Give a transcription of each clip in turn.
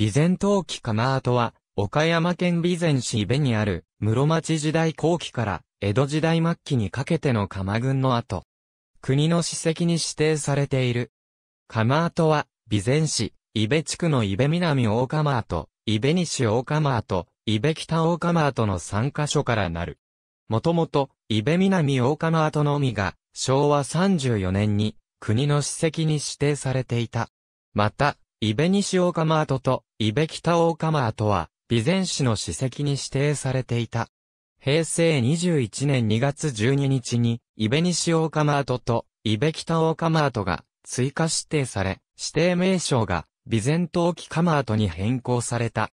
備前陶器釜跡は、岡山県備前市伊部にある、室町時代後期から江戸時代末期にかけての釜群の跡。国の史跡に指定されている。釜跡は、備前市、伊部地区の伊部南大釜跡、伊部西大釜跡、伊部北大釜跡の3カ所からなる。もともと、伊部南大釜跡のみが、昭和34年に、国の史跡に指定されていた。また、伊部西大釜跡と、伊部北大ー跡は、備前市の史跡に指定されていた。平成21年2月12日に、伊部西大ー跡と伊部北大ー跡が追加指定され、指定名称が備前陶器ー跡に変更された。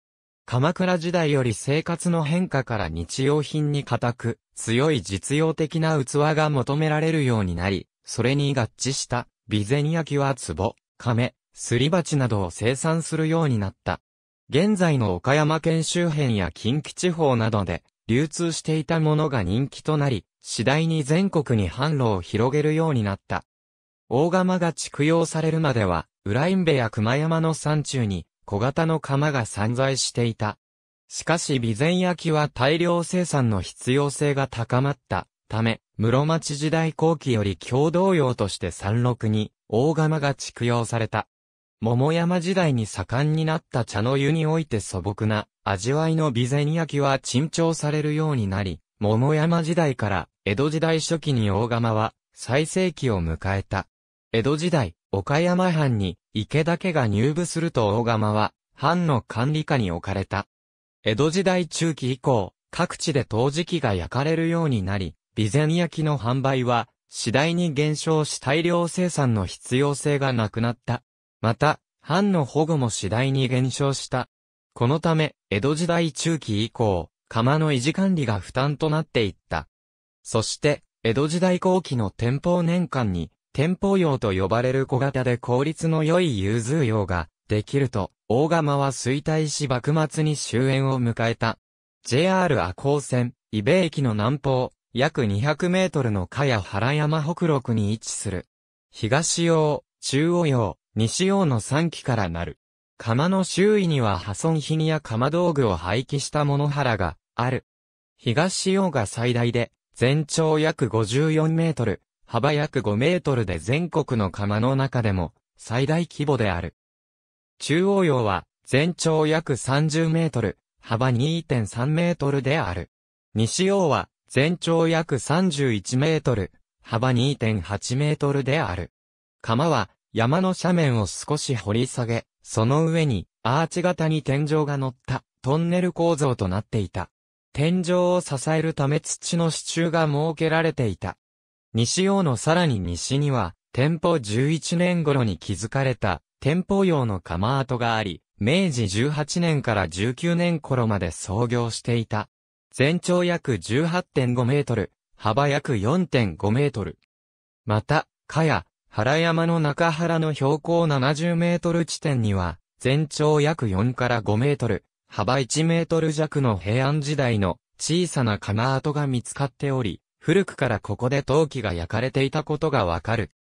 鎌倉時代より生活の変化から日用品に固く、強い実用的な器が求められるようになり、それに合致した、備前焼は壺、亀、すり鉢などを生産するようになった。現在の岡山県周辺や近畿地方などで流通していたものが人気となり、次第に全国に販路を広げるようになった。大釜が蓄養されるまでは、浦院部や熊山の山中に小型の釜が散在していた。しかし備前焼は大量生産の必要性が高まったため、室町時代後期より共同用として山麓に大釜が蓄養された。桃山時代に盛んになった茶の湯において素朴な味わいの備前焼は珍重されるようになり、桃山時代から江戸時代初期に大釜は最盛期を迎えた。江戸時代、岡山藩に池だけが入部すると大釜は藩の管理下に置かれた。江戸時代中期以降、各地で陶磁器が焼かれるようになり、備前焼の販売は次第に減少し大量生産の必要性がなくなった。また、藩の保護も次第に減少した。このため、江戸時代中期以降、釜の維持管理が負担となっていった。そして、江戸時代後期の天保年間に、天保用と呼ばれる小型で効率の良い融通用ができると、大釜は衰退し幕末に終焉を迎えた。JR 赤穂線、伊部駅の南方、約200メートルの茅原山北麓に位置する。東洋、中央洋、西洋の3基からなる。釜の周囲には破損品や釜道具を廃棄した物原がある。東洋が最大で、全長約54メートル、幅約5メートルで全国の釜の中でも最大規模である。中央洋は全長約30メートル、幅2.3メートルである。西洋は全長約31メートル、幅2.8メートルである。釜は山の斜面を少し掘り下げ、その上にアーチ型に天井が乗ったトンネル構造となっていた。天井を支えるため土の支柱が設けられていた。西洋のさらに西には、天保11年頃に築かれた天保用の釜跡があり、明治18年から19年頃まで創業していた。全長約18.5メートル、幅約4.5メートル。また、かや、原山の中原の標高70メートル地点には、全長約4から5メートル、幅1メートル弱の平安時代の小さな釜跡が見つかっており、古くからここで陶器が焼かれていたことがわかる。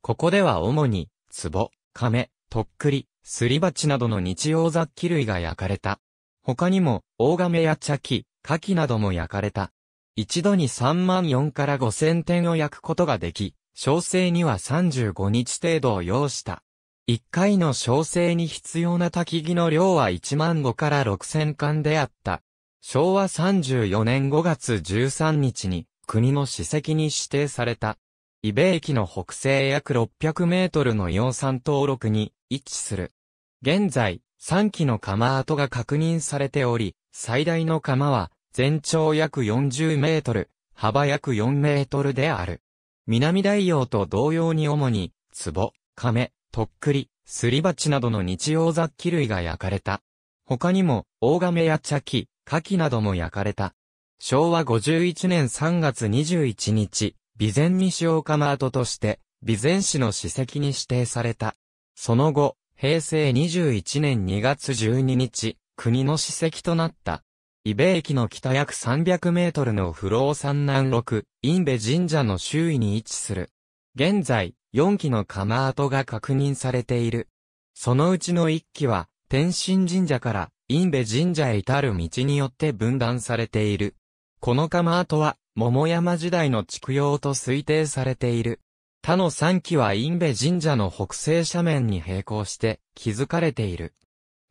ここでは主に、壺、亀、とっくり、すり鉢などの日用雑器類が焼かれた。他にも、大亀や茶器、牡蠣なども焼かれた。一度に3万4から5千点を焼くことができ、小生には35日程度を要した。1回の小生に必要な焚木の量は1万5から6000巻であった。昭和34年5月13日に国の史跡に指定された。伊部駅の北西約600メートルの養蚕登録に位置する。現在、3基の釜跡が確認されており、最大の釜は全長約40メートル、幅約4メートルである。南大洋と同様に主に、壺、亀、とっくり、すり鉢などの日用雑器類が焼かれた。他にも、大亀や茶器、牡蠣なども焼かれた。昭和51年3月21日、備前西岡間跡として、備前市の史跡に指定された。その後、平成21年2月12日、国の史跡となった。伊部駅の北約300メートルの不老山南六、インベ神社の周囲に位置する。現在、4基の釜跡が確認されている。そのうちの1基は、天神神社からインベ神社へ至る道によって分断されている。この釜跡は、桃山時代の畜養と推定されている。他の3基はインベ神社の北西斜面に並行して築かれている。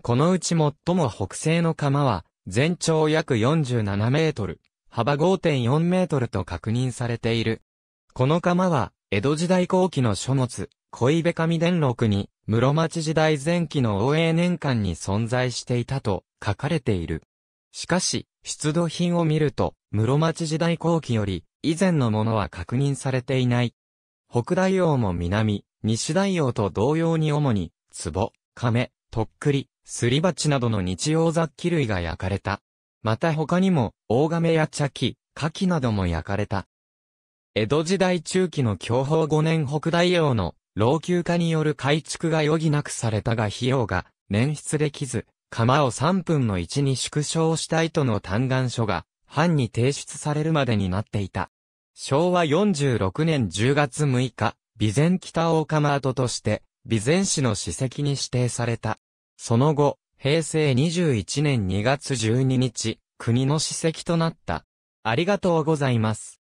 このうち最も北西の釜は全長約47メートル、幅5.4メートルと確認されている。この釜は、江戸時代後期の書物、恋部神伝録に、室町時代前期の応永年間に存在していたと書かれている。しかし、出土品を見ると、室町時代後期より、以前のものは確認されていない。北大王も南、西大王と同様に主に、壺、亀、とっくり、すり鉢などの日用雑器類が焼かれた。また他にも、大亀や茶器、牡蠣なども焼かれた。江戸時代中期の享保5年北大王の老朽化による改築が余儀なくされたが費用が捻出できず、釜を3分の1に縮小したいとの嘆願書が、藩に提出されるまでになっていた。昭和46年10月6日、備前北大釜跡として、備前市の史跡に指定された。その後、平成21年2月12日、国の史跡となった。ありがとうございます。